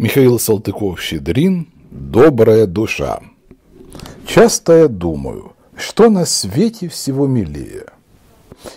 Михаил Салтыков-Щедрин «Добрая душа». Часто я думаю, что на свете всего милее.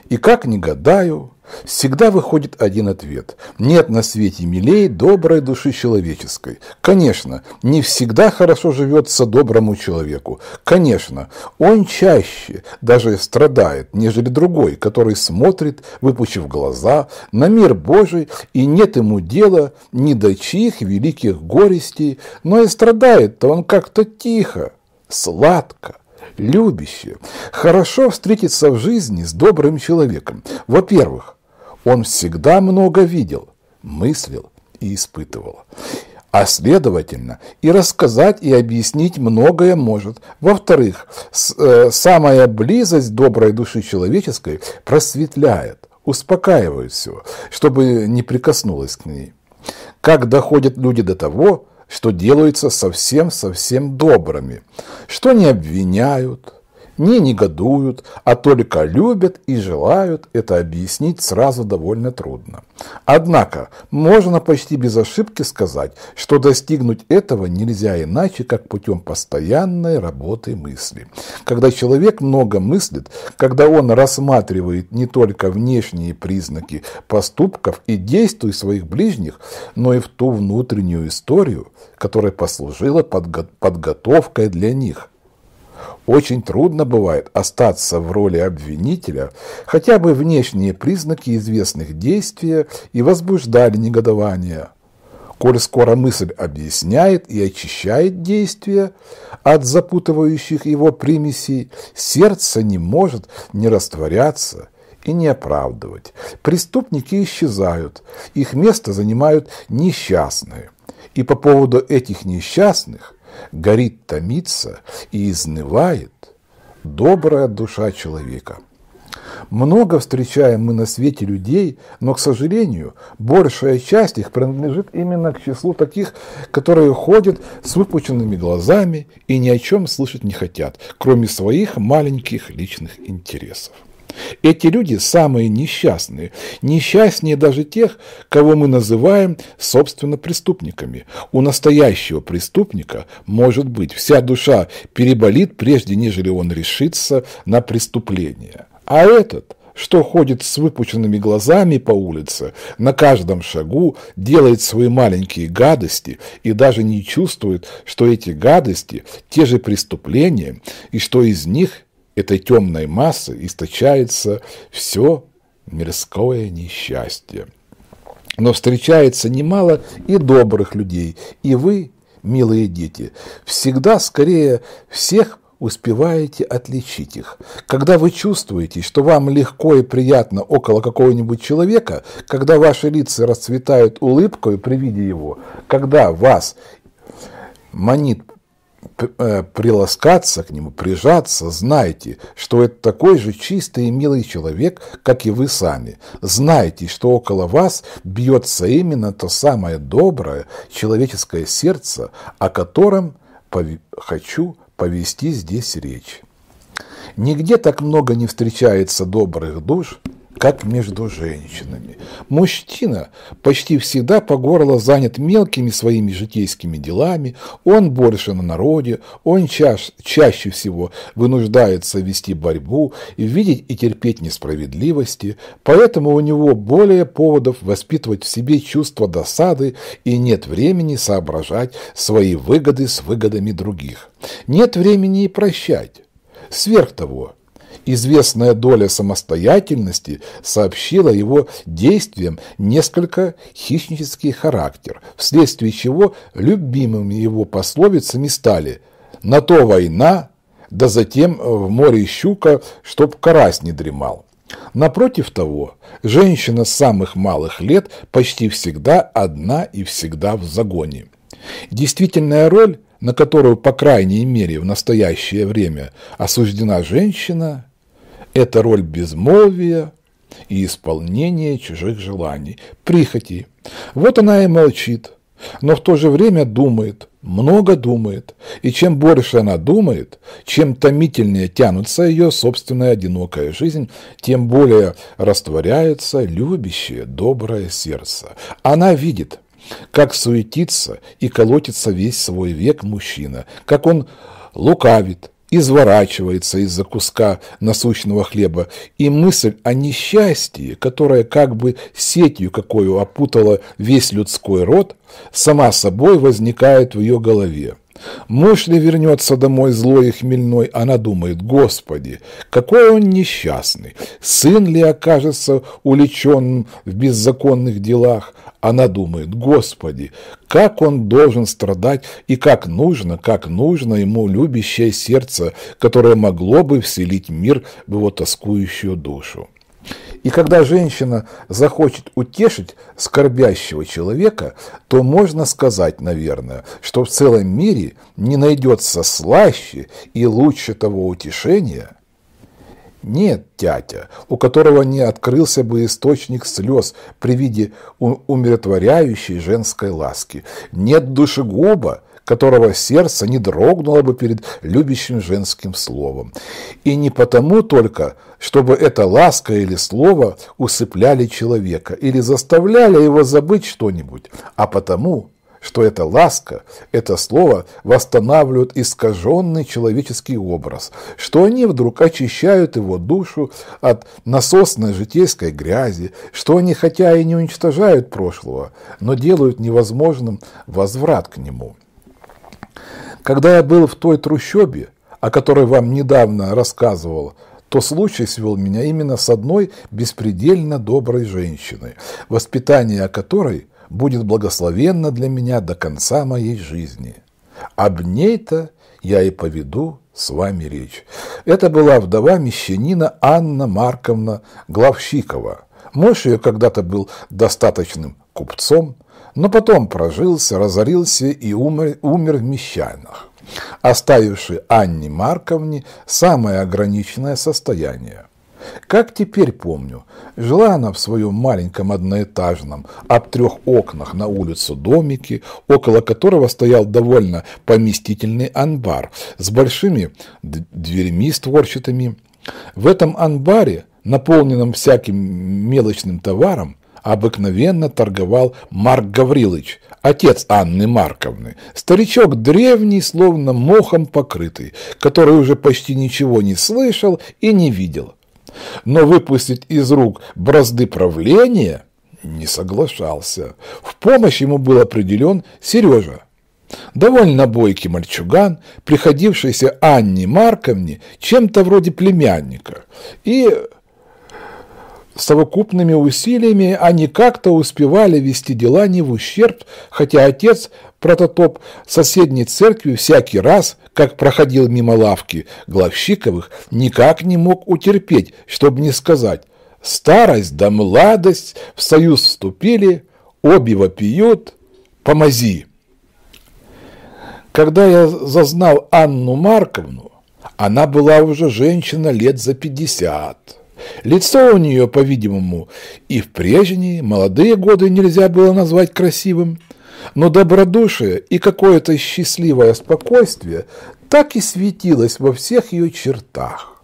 И как не гадаю, Всегда выходит один ответ. Нет на свете милей доброй души человеческой. Конечно, не всегда хорошо живется доброму человеку. Конечно, он чаще даже страдает, нежели другой, который смотрит, выпучив глаза, на мир Божий, и нет ему дела ни до чьих великих горестей, но и страдает-то он как-то тихо, сладко любящее. Хорошо встретиться в жизни с добрым человеком. Во-первых, он всегда много видел, мыслил и испытывал. А следовательно, и рассказать, и объяснить многое может. Во-вторых, э, самая близость доброй души человеческой просветляет, успокаивает все, чтобы не прикоснулась к ней. Как доходят люди до того, что делаются совсем-совсем добрыми, что не обвиняют, не негодуют, а только любят и желают, это объяснить сразу довольно трудно. Однако, можно почти без ошибки сказать, что достигнуть этого нельзя иначе, как путем постоянной работы мысли. Когда человек много мыслит, когда он рассматривает не только внешние признаки поступков и действий своих ближних, но и в ту внутреннюю историю, которая послужила подго подготовкой для них. Очень трудно бывает остаться в роли обвинителя, хотя бы внешние признаки известных действий и возбуждали негодование. Коль скоро мысль объясняет и очищает действие от запутывающих его примесей, сердце не может не растворяться и не оправдывать. Преступники исчезают, их место занимают несчастные. И по поводу этих несчастных горит, томится и изнывает добрая душа человека. Много встречаем мы на свете людей, но, к сожалению, большая часть их принадлежит именно к числу таких, которые ходят с выпученными глазами и ни о чем слышать не хотят, кроме своих маленьких личных интересов. Эти люди самые несчастные, несчастнее даже тех, кого мы называем, собственно, преступниками. У настоящего преступника, может быть, вся душа переболит, прежде нежели он решится на преступление. А этот – что ходит с выпученными глазами по улице, на каждом шагу делает свои маленькие гадости и даже не чувствует, что эти гадости – те же преступления, и что из них этой темной массы источается все мирское несчастье. Но встречается немало и добрых людей, и вы, милые дети, всегда скорее всех успеваете отличить их. Когда вы чувствуете, что вам легко и приятно около какого-нибудь человека, когда ваши лица расцветают улыбкой при виде его, когда вас манит Э, приласкаться к нему, прижаться, знайте, что это такой же чистый и милый человек, как и вы сами. Знайте, что около вас бьется именно то самое доброе человеческое сердце, о котором пов... хочу повести здесь речь. Нигде так много не встречается добрых душ – как между женщинами. Мужчина почти всегда по горло занят мелкими своими житейскими делами, он больше на народе, он чаш, чаще всего вынуждается вести борьбу, видеть и терпеть несправедливости, поэтому у него более поводов воспитывать в себе чувство досады и нет времени соображать свои выгоды с выгодами других. Нет времени и прощать. Сверх того, известная доля самостоятельности сообщила его действиям несколько хищнический характер, вследствие чего любимыми его пословицами стали «на то война», да затем в море щука, чтоб карась не дремал. Напротив того, женщина с самых малых лет почти всегда одна и всегда в загоне. Действительная роль, на которую, по крайней мере, в настоящее время осуждена женщина, это роль безмолвия и исполнения чужих желаний, прихоти. Вот она и молчит, но в то же время думает, много думает. И чем больше она думает, чем томительнее тянутся ее собственная одинокая жизнь, тем более растворяется любящее, доброе сердце. Она видит, как суетится и колотится весь свой век мужчина, как он лукавит, изворачивается из-за куска насущного хлеба, и мысль о несчастье, которое как бы сетью какую опутало весь людской род, сама собой возникает в ее голове. Муж ли вернется домой злой и хмельной, она думает, «Господи, какой он несчастный! Сын ли окажется уличен в беззаконных делах?» Она думает, «Господи, как он должен страдать и как нужно, как нужно ему любящее сердце, которое могло бы вселить мир в его тоскующую душу!» И когда женщина захочет утешить скорбящего человека, то можно сказать, наверное, что в целом мире не найдется слаще и лучше того утешения – нет тятя, у которого не открылся бы источник слез при виде умиротворяющей женской ласки. Нет душегуба, которого сердце не дрогнуло бы перед любящим женским словом. И не потому только, чтобы эта ласка или слово усыпляли человека или заставляли его забыть что-нибудь, а потому, что эта ласка, это слово восстанавливают искаженный человеческий образ, что они вдруг очищают его душу от насосной житейской грязи, что они хотя и не уничтожают прошлого, но делают невозможным возврат к нему. Когда я был в той трущобе, о которой вам недавно рассказывал, то случай свел меня именно с одной беспредельно доброй женщиной, воспитание которой будет благословенно для меня до конца моей жизни. Об ней-то я и поведу с вами речь. Это была вдова мещанина Анна Марковна Главщикова. Муж ее когда-то был достаточным купцом, но потом прожился, разорился и умер, умер в Мещанах, оставивший Анне Марковне самое ограниченное состояние. Как теперь помню, жила она в своем маленьком одноэтажном, об трех окнах на улицу домике, около которого стоял довольно поместительный анбар с большими дверьми створчатыми. В этом анбаре, наполненном всяким мелочным товаром, обыкновенно торговал Марк Гаврилович, отец Анны Марковны, старичок древний, словно мохом покрытый, который уже почти ничего не слышал и не видел. Но выпустить из рук бразды правления не соглашался. В помощь ему был определен Сережа, довольно бойкий мальчуган, приходившийся Анне Марковне чем-то вроде племянника, и Совокупными усилиями они как-то успевали вести дела не в ущерб, хотя отец прототоп соседней церкви всякий раз, как проходил мимо лавки Главщиковых, никак не мог утерпеть, чтобы не сказать «старость да младость в союз вступили, обе вопиют, помози». Когда я зазнал Анну Марковну, она была уже женщина лет за пятьдесят – Лицо у нее, по-видимому, и в прежние молодые годы нельзя было назвать красивым, но добродушие и какое-то счастливое спокойствие так и светилось во всех ее чертах.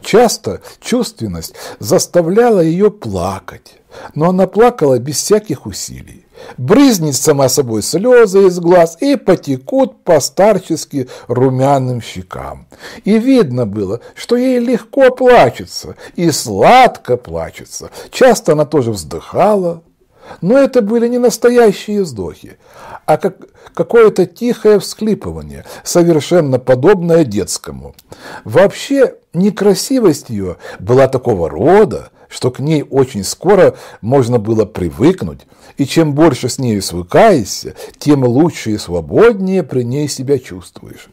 Часто чувственность заставляла ее плакать, но она плакала без всяких усилий. Брызнет сама собой слезы из глаз и потекут по старчески румяным щекам. И видно было, что ей легко плачется и сладко плачется. Часто она тоже вздыхала, но это были не настоящие вздохи, а как, какое-то тихое всхлипывание, совершенно подобное детскому. Вообще некрасивость ее была такого рода, что к ней очень скоро можно было привыкнуть, и чем больше с нею свыкаешься, тем лучше и свободнее при ней себя чувствуешь.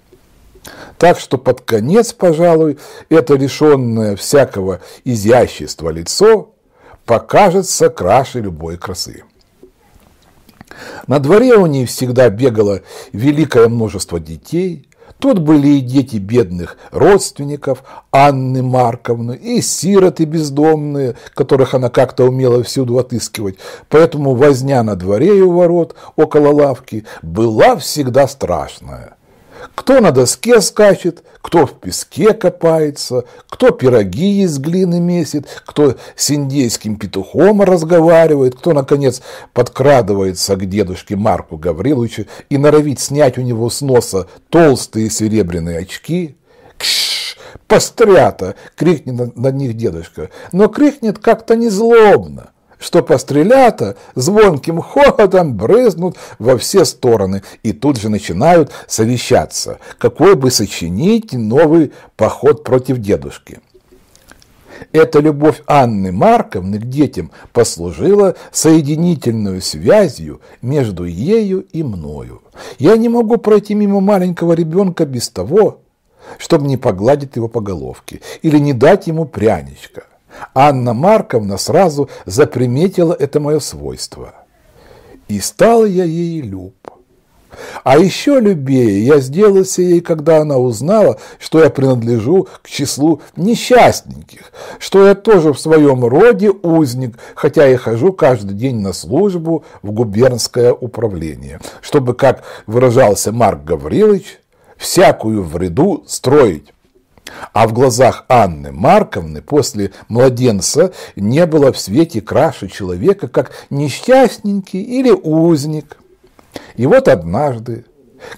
Так что под конец, пожалуй, это лишенное всякого изящества лицо покажется краше любой красы. На дворе у ней всегда бегало великое множество детей, Тут были и дети бедных родственников Анны Марковны, и сироты бездомные, которых она как-то умела всюду отыскивать. Поэтому возня на дворе и у ворот, около лавки, была всегда страшная. Кто на доске скачет, кто в песке копается, кто пироги из глины месит, кто с индейским петухом разговаривает, кто, наконец, подкрадывается к дедушке Марку Гавриловичу и норовит снять у него с носа толстые серебряные очки. «Кш! Пострята!» — крикнет на них дедушка, но крикнет как-то незлобно что пострелята звонким хохотом брызнут во все стороны и тут же начинают совещаться, какой бы сочинить новый поход против дедушки. Эта любовь Анны Марковны к детям послужила соединительную связью между ею и мною. Я не могу пройти мимо маленького ребенка без того, чтобы не погладить его по головке или не дать ему пряничка. Анна Марковна сразу заприметила это мое свойство. И стал я ей люб. А еще любее я сделался ей, когда она узнала, что я принадлежу к числу несчастненьких, что я тоже в своем роде узник, хотя и хожу каждый день на службу в губернское управление, чтобы, как выражался Марк Гаврилович, всякую вреду строить. А в глазах Анны Марковны после младенца не было в свете краше человека, как несчастненький или узник. И вот однажды,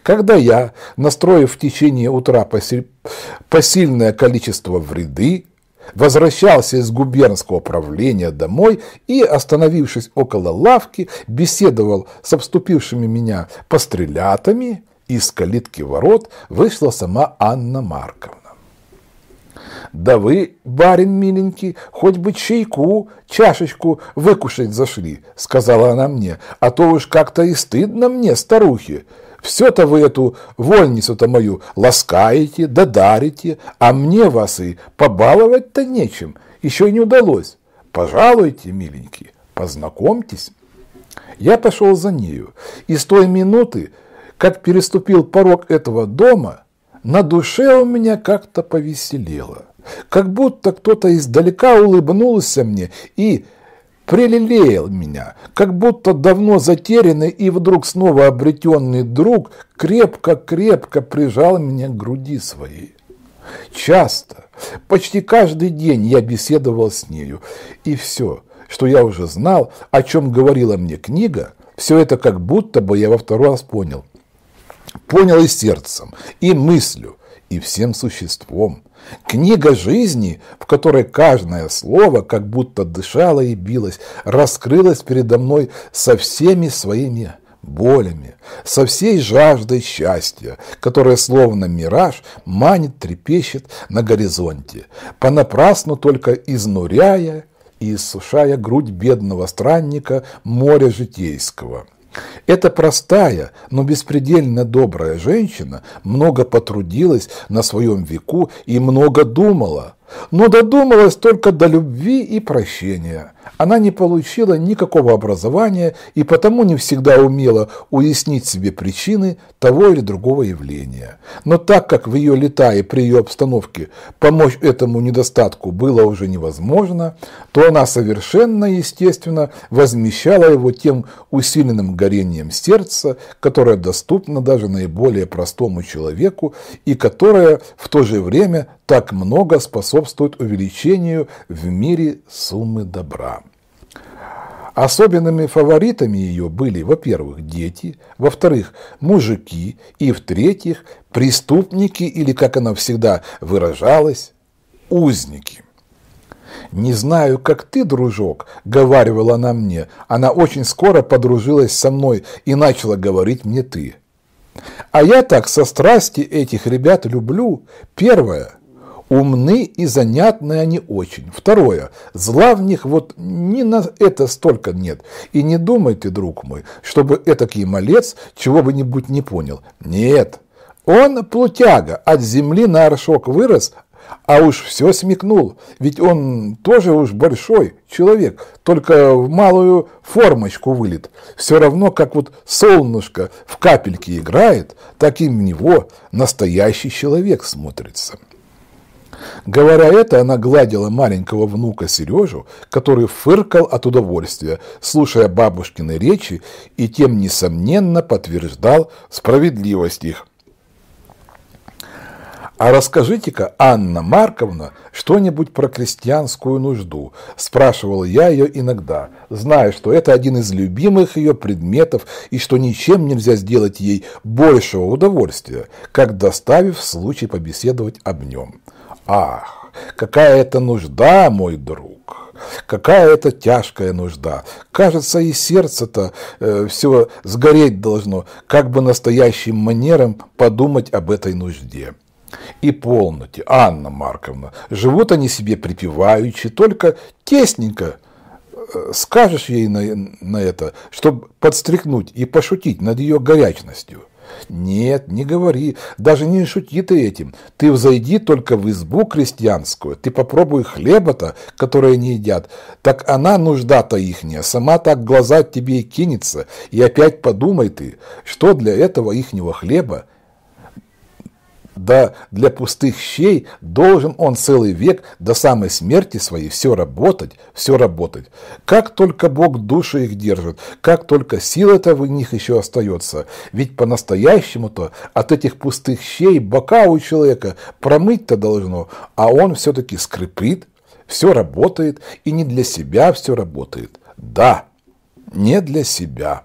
когда я, настроив в течение утра посильное количество вреды, возвращался из губернского правления домой и, остановившись около лавки, беседовал с обступившими меня пострелятами, из калитки ворот вышла сама Анна Марковна. Да вы, барин миленький, хоть бы чайку, чашечку выкушать зашли, сказала она мне, а то уж как-то и стыдно мне, старухи. Все-то вы эту вольницу-то мою ласкаете, да а мне вас и побаловать-то нечем, еще и не удалось. Пожалуйте, миленький, познакомьтесь. Я пошел за нею, и с той минуты, как переступил порог этого дома, на душе у меня как-то повеселело как будто кто-то издалека улыбнулся мне и прелелеял меня, как будто давно затерянный и вдруг снова обретенный друг крепко-крепко прижал меня к груди своей. Часто, почти каждый день я беседовал с нею, и все, что я уже знал, о чем говорила мне книга, все это как будто бы я во второй раз понял. Понял и сердцем, и мыслью, и всем существом. Книга жизни, в которой каждое слово, как будто дышало и билось, раскрылась передо мной со всеми своими болями, со всей жаждой счастья, которое словно мираж манит, трепещет на горизонте, понапрасну только изнуряя и иссушая грудь бедного странника моря житейского – эта простая, но беспредельно добрая женщина много потрудилась на своем веку и много думала, но додумалась только до любви и прощения. Она не получила никакого образования и потому не всегда умела уяснить себе причины того или другого явления. Но так как в ее лета и при ее обстановке помочь этому недостатку было уже невозможно, то она совершенно естественно возмещала его тем усиленным горением сердца, которое доступно даже наиболее простому человеку и которое в то же время так много способствует увеличению в мире суммы добра. Особенными фаворитами ее были, во-первых, дети, во-вторых, мужики и, в-третьих, преступники или, как она всегда выражалась, узники. «Не знаю, как ты, дружок», — говаривала она мне. Она очень скоро подружилась со мной и начала говорить мне «ты». А я так со страсти этих ребят люблю. Первое, Умны и занятны они очень. Второе. Зла в них вот ни на это столько нет. И не думайте, друг мой, чтобы этакий малец чего-нибудь не понял. Нет. Он плутяга, от земли на аршок вырос, а уж все смекнул, ведь он тоже уж большой человек, только в малую формочку вылет. Все равно, как вот солнышко в капельке играет, так и в него настоящий человек смотрится. Говоря это, она гладила маленького внука Сережу, который фыркал от удовольствия, слушая бабушкины речи и тем, несомненно, подтверждал справедливость их. «А расскажите-ка, Анна Марковна, что-нибудь про крестьянскую нужду», – спрашивал я ее иногда, зная, что это один из любимых ее предметов и что ничем нельзя сделать ей большего удовольствия, как доставив случай побеседовать об нем. Ах, какая это нужда, мой друг! Какая это тяжкая нужда! Кажется, и сердце-то э, все сгореть должно, как бы настоящим манером подумать об этой нужде. И полноте, Анна Марковна, живут они себе припеваючи, только тесненько, э, скажешь ей на, на это, чтобы подстряхнуть и пошутить над ее горячностью. Нет, не говори, даже не шути ты этим. Ты взойди только в избу крестьянскую, ты попробуй хлеба-то, которые не едят. Так она нужда-то ихняя, сама так глаза тебе и кинется, и опять подумай ты, что для этого ихнего хлеба да для пустых щей должен он целый век до самой смерти своей все работать, все работать. Как только Бог души их держит, как только сила-то в них еще остается. Ведь по-настоящему-то от этих пустых щей бока у человека промыть-то должно, а он все-таки скрипит, все работает и не для себя все работает. Да, не для себя.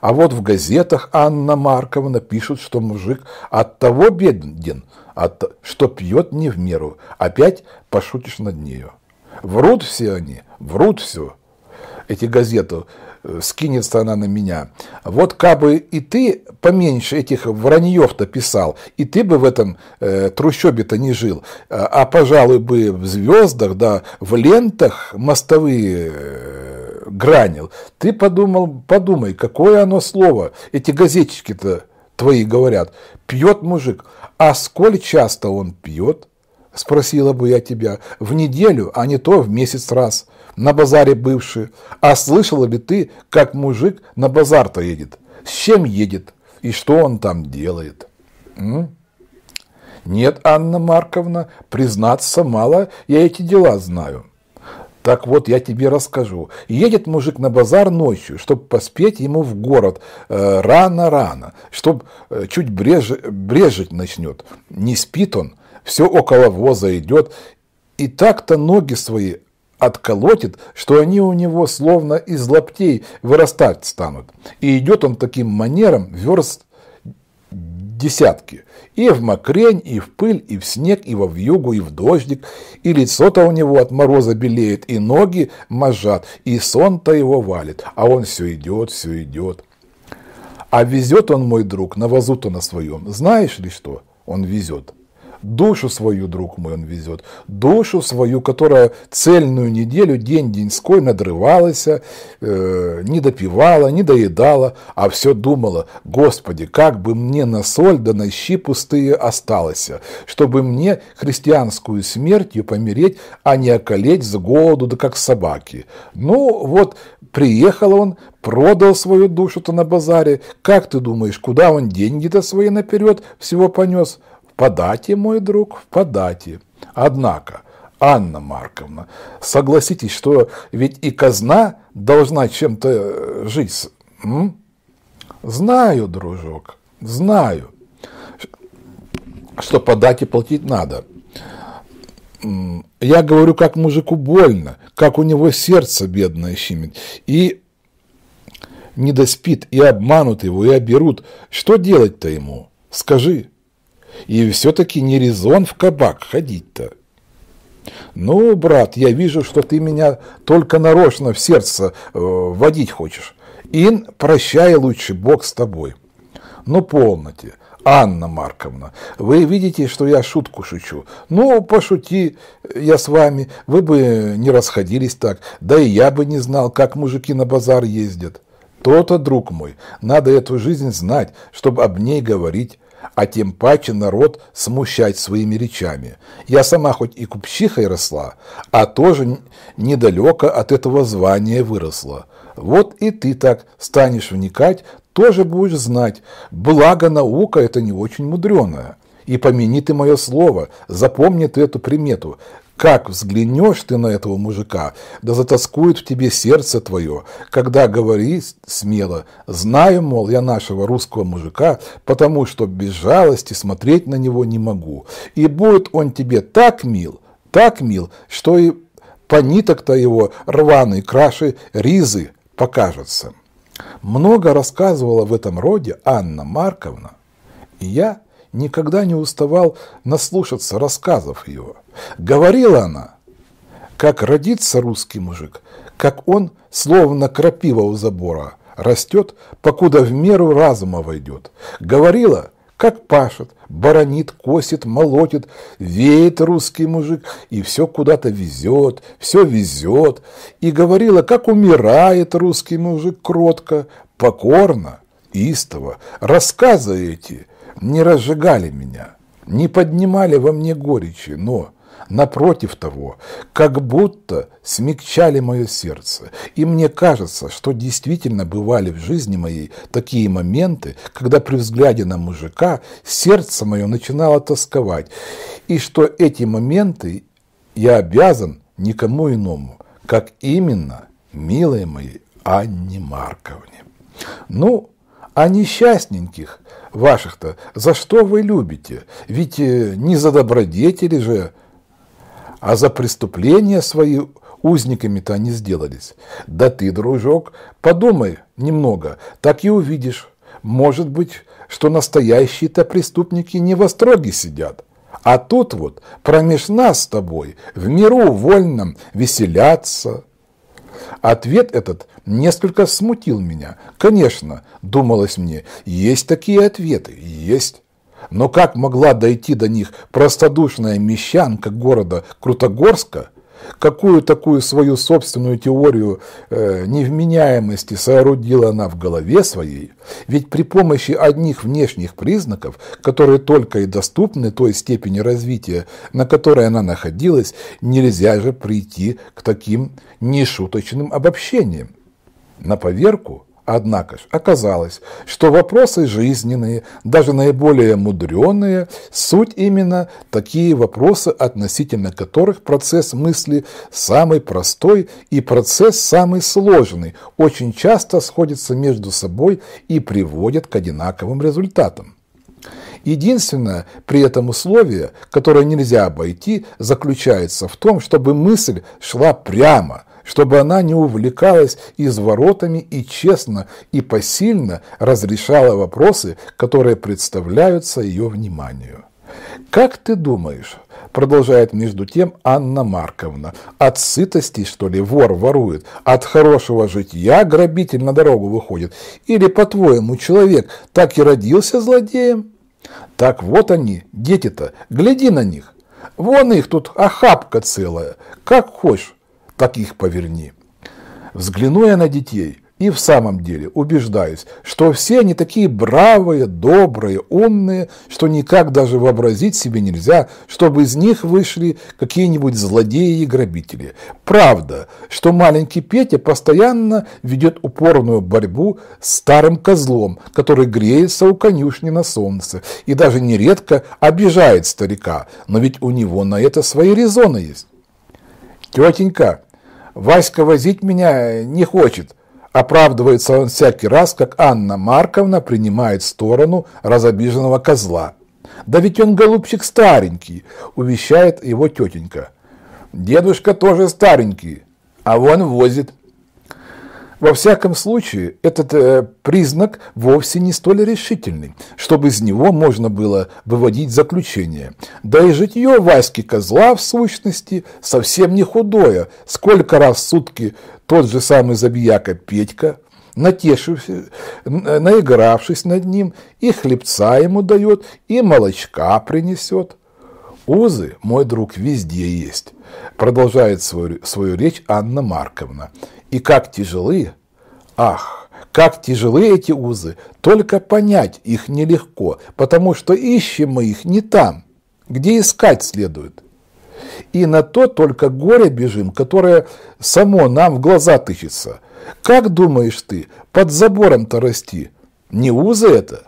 А вот в газетах Анна Марковна пишет, что мужик от того беден, от, что пьет не в меру. Опять пошутишь над нею. Врут все они, врут все. Эти газеты, э, скинется она на меня. Вот кабы и ты поменьше этих враньев-то писал, и ты бы в этом э, трущобе-то не жил, а, а, пожалуй, бы в звездах, да, в лентах мостовые э, гранил. Ты подумал, подумай, какое оно слово. Эти газетчики-то твои говорят. Пьет мужик. А сколь часто он пьет? Спросила бы я тебя. В неделю, а не то в месяц раз. На базаре бывший. А слышала ли ты, как мужик на базар-то едет? С чем едет? И что он там делает? М? Нет, Анна Марковна, признаться мало, я эти дела знаю. Так вот, я тебе расскажу. Едет мужик на базар ночью, чтобы поспеть ему в город э, рано-рано, э, чтобы э, чуть бреж, брежить начнет. Не спит он, все около воза идет, и так-то ноги свои отколотит, что они у него словно из лаптей вырастать станут. И идет он таким манером верст десятки. И в мокрень, и в пыль, и в снег, и во вьюгу, и в дождик. И лицо-то у него от мороза белеет, и ноги мажат, и сон-то его валит. А он все идет, все идет. А везет он, мой друг, на вазу-то на своем. Знаешь ли что он везет? душу свою, друг мой, он везет, душу свою, которая цельную неделю, день-деньской надрывалась, э, не допивала, не доедала, а все думала, Господи, как бы мне на соль да на щи пустые осталось, чтобы мне христианскую смертью помереть, а не околеть с голоду, да как собаки. Ну, вот приехал он, продал свою душу-то на базаре. Как ты думаешь, куда он деньги-то свои наперед всего понес? В подате, мой друг, в подате. Однако, Анна Марковна, согласитесь, что ведь и казна должна чем-то э, жить. М? Знаю, дружок, знаю, что подать и платить надо. Я говорю, как мужику больно, как у него сердце бедное щемит. И не доспит, и обманут его, и оберут. Что делать-то ему? Скажи. И все-таки не резон в кабак ходить-то. Ну, брат, я вижу, что ты меня только нарочно в сердце э, водить хочешь. Ин, прощай лучше, Бог с тобой. Ну, полноте. Анна Марковна, вы видите, что я шутку шучу. Ну, пошути я с вами, вы бы не расходились так, да и я бы не знал, как мужики на базар ездят. То-то, друг мой, надо эту жизнь знать, чтобы об ней говорить а тем паче народ смущать своими речами. Я сама хоть и купчихой росла, а тоже недалеко от этого звания выросла. Вот и ты так станешь вникать, тоже будешь знать, благо наука это не очень мудреная. И помяни ты мое слово, запомни ты эту примету. Как взглянешь ты на этого мужика, да затаскует в тебе сердце твое, когда говори смело, знаю, мол, я нашего русского мужика, потому что без жалости смотреть на него не могу. И будет он тебе так мил, так мил, что и по ниток-то его рваной краши ризы покажется. Много рассказывала в этом роде Анна Марковна, и я никогда не уставал наслушаться рассказов ее. Говорила она, как родится русский мужик, как он, словно крапива у забора, растет, покуда в меру разума войдет. Говорила, как пашет, баронит, косит, молотит, веет русский мужик, и все куда-то везет, все везет. И говорила, как умирает русский мужик кротко, покорно, истово. Рассказы эти не разжигали меня, не поднимали во мне горечи, но... Напротив того, как будто смягчали мое сердце. И мне кажется, что действительно бывали в жизни моей такие моменты, когда при взгляде на мужика сердце мое начинало тосковать, и что эти моменты я обязан никому иному, как именно милой моей Анне Марковне. Ну, а несчастненьких ваших-то за что вы любите? Ведь э, не за добродетели же, а за преступления свои узниками-то они сделались. Да ты, дружок, подумай немного, так и увидишь. Может быть, что настоящие-то преступники не во строге сидят. А тут вот промеж нас с тобой в миру вольном веселяться. Ответ этот несколько смутил меня. Конечно, думалось мне, есть такие ответы, есть. Но как могла дойти до них простодушная мещанка города Крутогорска, какую такую свою собственную теорию э, невменяемости соорудила она в голове своей, ведь при помощи одних внешних признаков, которые только и доступны той степени развития, на которой она находилась, нельзя же прийти к таким нешуточным обобщениям. На поверку – Однако же оказалось, что вопросы жизненные, даже наиболее мудреные, суть именно такие вопросы, относительно которых процесс мысли самый простой и процесс самый сложный, очень часто сходятся между собой и приводят к одинаковым результатам. Единственное при этом условие, которое нельзя обойти, заключается в том, чтобы мысль шла прямо – чтобы она не увлекалась изворотами и честно и посильно разрешала вопросы, которые представляются ее вниманию. «Как ты думаешь?» – продолжает между тем Анна Марковна. «От сытости, что ли, вор ворует? От хорошего житья грабитель на дорогу выходит? Или, по-твоему, человек так и родился злодеем?» «Так вот они, дети-то, гляди на них. Вон их тут охапка целая. Как хочешь, таких поверни. Взгляну я на детей и в самом деле убеждаюсь, что все они такие бравые, добрые, умные, что никак даже вообразить себе нельзя, чтобы из них вышли какие-нибудь злодеи и грабители. Правда, что маленький Петя постоянно ведет упорную борьбу с старым козлом, который греется у конюшни на солнце и даже нередко обижает старика, но ведь у него на это свои резоны есть. «Тетенька, Васька возить меня э, не хочет», оправдывается он всякий раз, как Анна Марковна принимает сторону разобиженного козла. «Да ведь он, голубчик, старенький», – увещает его тетенька. «Дедушка тоже старенький, а он возит», во всяком случае, этот э, признак вовсе не столь решительный, чтобы из него можно было выводить заключение. Да и житье Васьки Козла, в сущности, совсем не худое. Сколько раз в сутки тот же самый забияка Петька, натешившись, наигравшись над ним, и хлебца ему дает, и молочка принесет. Узы, мой друг, везде есть. Продолжает свою, свою речь Анна Марковна. И как тяжелы, ах, как тяжелы эти узы, только понять их нелегко, потому что ищем мы их не там, где искать следует. И на то только горе бежим, которое само нам в глаза тычется. Как думаешь ты, под забором-то расти? Не узы это?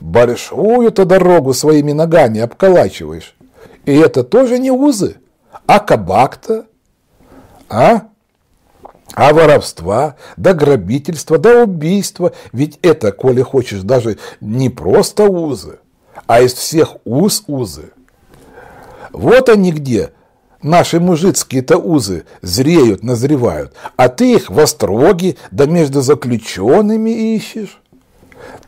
Большую-то дорогу своими ногами обколачиваешь. И это тоже не узы? а кабак-то? А? А воровства, да грабительства, да убийства. Ведь это, коли хочешь, даже не просто узы, а из всех уз узы. Вот они где, наши мужицкие-то узы, зреют, назревают, а ты их во строге, да между заключенными ищешь.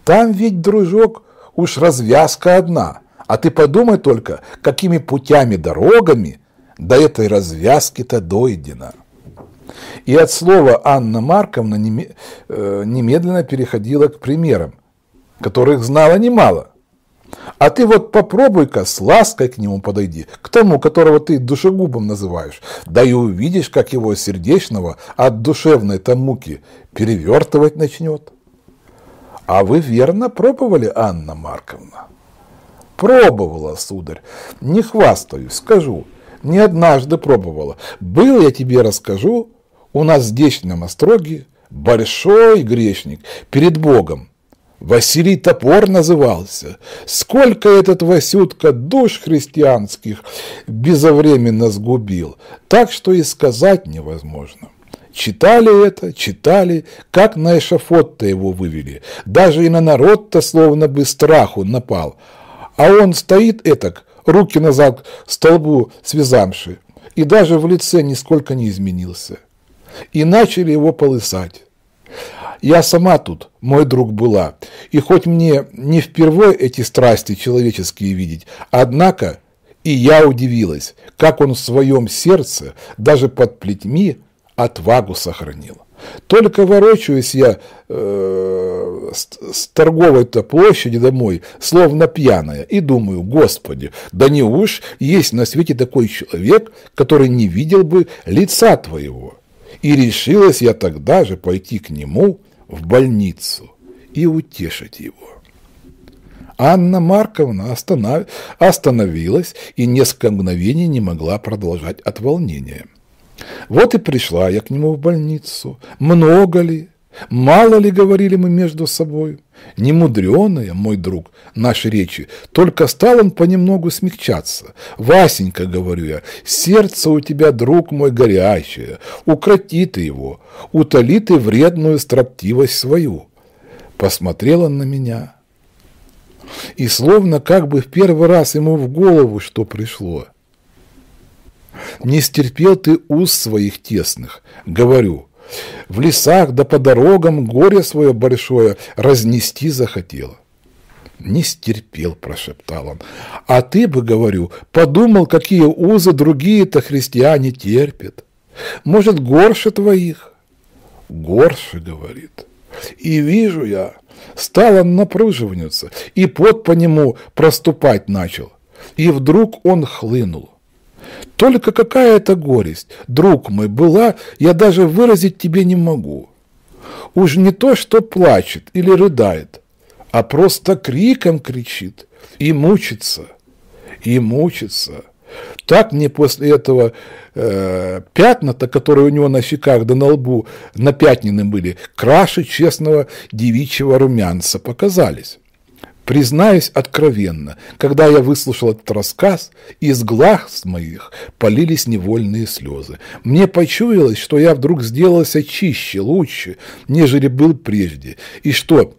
Там ведь, дружок, уж развязка одна, а ты подумай только, какими путями, дорогами до этой развязки-то дойдено. И от слова Анна Марковна э, немедленно переходила к примерам, которых знала немало. А ты вот попробуй-ка с лаской к нему подойди, к тому, которого ты душегубом называешь, да и увидишь, как его сердечного от душевной-то муки перевертывать начнет. А вы верно пробовали, Анна Марковна? Пробовала, сударь. Не хвастаюсь, скажу не однажды пробовала. Был, я тебе расскажу, у нас здесь на остроге большой грешник перед Богом. Василий Топор назывался. Сколько этот Васютка душ христианских безовременно сгубил, так что и сказать невозможно. Читали это, читали, как на эшафот-то его вывели. Даже и на народ-то словно бы страху напал. А он стоит этак, руки назад столбу связавши, и даже в лице нисколько не изменился. И начали его полысать. Я сама тут, мой друг, была, и хоть мне не впервые эти страсти человеческие видеть, однако и я удивилась, как он в своем сердце, даже под плетьми, отвагу сохранил. Только ворочаюсь я э, с, с торговой-то площади домой, словно пьяная, и думаю, господи, да не уж есть на свете такой человек, который не видел бы лица твоего. И решилась я тогда же пойти к нему в больницу и утешить его. Анна Марковна останов... остановилась и несколько мгновений не могла продолжать от волнения. Вот и пришла я к нему в больницу. Много ли? Мало ли говорили мы между собой, немудреные, мой друг, наши речи, только стал он понемногу смягчаться. Васенька, говорю я, сердце у тебя, друг мой, горячее, укроти ты его, утоли ты вредную строптивость свою. Посмотрел он на меня, и словно как бы в первый раз ему в голову что пришло. Не стерпел ты уз своих тесных, говорю, в лесах да по дорогам горе свое большое разнести захотела. «Не стерпел», – прошептал он. «А ты бы, говорю, подумал, какие узы другие-то христиане терпят. Может, горше твоих?» «Горше», – говорит. «И вижу я, стал он напруживаться, и пот по нему проступать начал. И вдруг он хлынул. Только какая это горесть, друг мой, была, я даже выразить тебе не могу. Уж не то, что плачет или рыдает, а просто криком кричит и мучится, и мучится. Так мне после этого э, пятна-то, которые у него на щеках да на лбу напятнены были, краше честного девичьего румянца показались. Признаюсь откровенно, когда я выслушал этот рассказ, из глаз моих полились невольные слезы. Мне почуялось, что я вдруг сделался чище, лучше, нежели был прежде, и что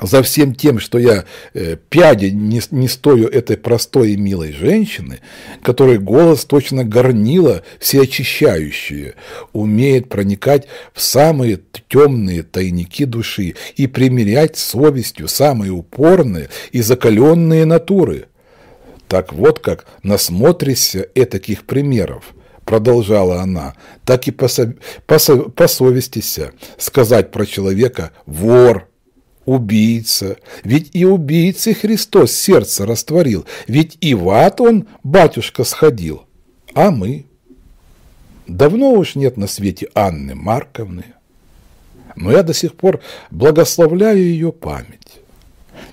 за всем тем, что я э, пяди не, не стою этой простой и милой женщины, которой голос точно горнила все всеочищающие, умеет проникать в самые темные тайники души и примирять совестью самые упорные и закаленные натуры. Так вот как насмотришься этаких примеров – продолжала она, так и посо... Посо... посовестися сказать про человека «вор», Убийца. Ведь и убийцы Христос сердце растворил, ведь и в ад он, батюшка, сходил. А мы? Давно уж нет на свете Анны Марковны, но я до сих пор благословляю ее память.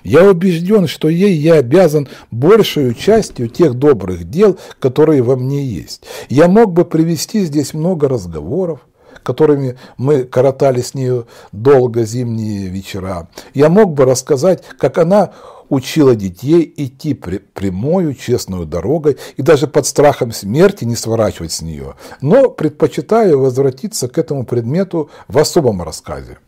Я убежден, что ей я обязан большую частью тех добрых дел, которые во мне есть. Я мог бы привести здесь много разговоров, которыми мы коротали с нею долго зимние вечера. Я мог бы рассказать, как она учила детей идти прямою, честную дорогой и даже под страхом смерти не сворачивать с нее, но предпочитаю возвратиться к этому предмету в особом рассказе.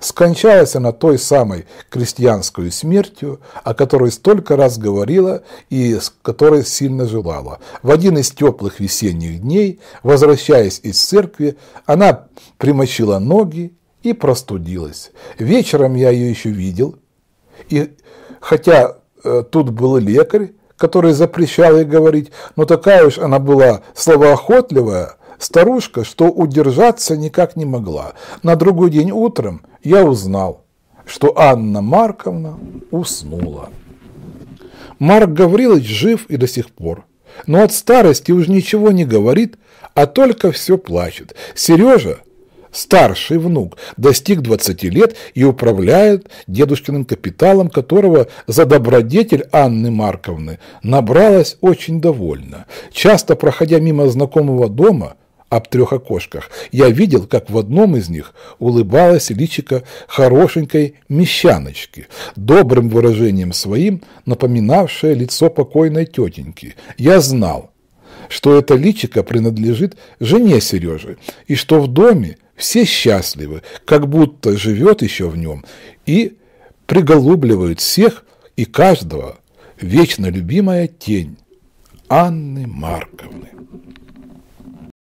Скончалась она той самой крестьянской смертью, о которой столько раз говорила и с которой сильно желала. В один из теплых весенних дней, возвращаясь из церкви, она примочила ноги и простудилась. Вечером я ее еще видел, и хотя э, тут был лекарь, который запрещал ей говорить, но такая уж она была словоохотливая – старушка, что удержаться никак не могла. На другой день утром я узнал, что Анна Марковна уснула. Марк Гаврилович жив и до сих пор, но от старости уж ничего не говорит, а только все плачет. Сережа, старший внук, достиг 20 лет и управляет дедушкиным капиталом, которого за добродетель Анны Марковны набралась очень довольна. Часто, проходя мимо знакомого дома, об трех окошках. Я видел, как в одном из них улыбалась личико хорошенькой мещаночки, добрым выражением своим напоминавшее лицо покойной тетеньки. Я знал, что это личико принадлежит жене Сережи, и что в доме все счастливы, как будто живет еще в нем, и приголубливает всех и каждого вечно любимая тень Анны Марковны.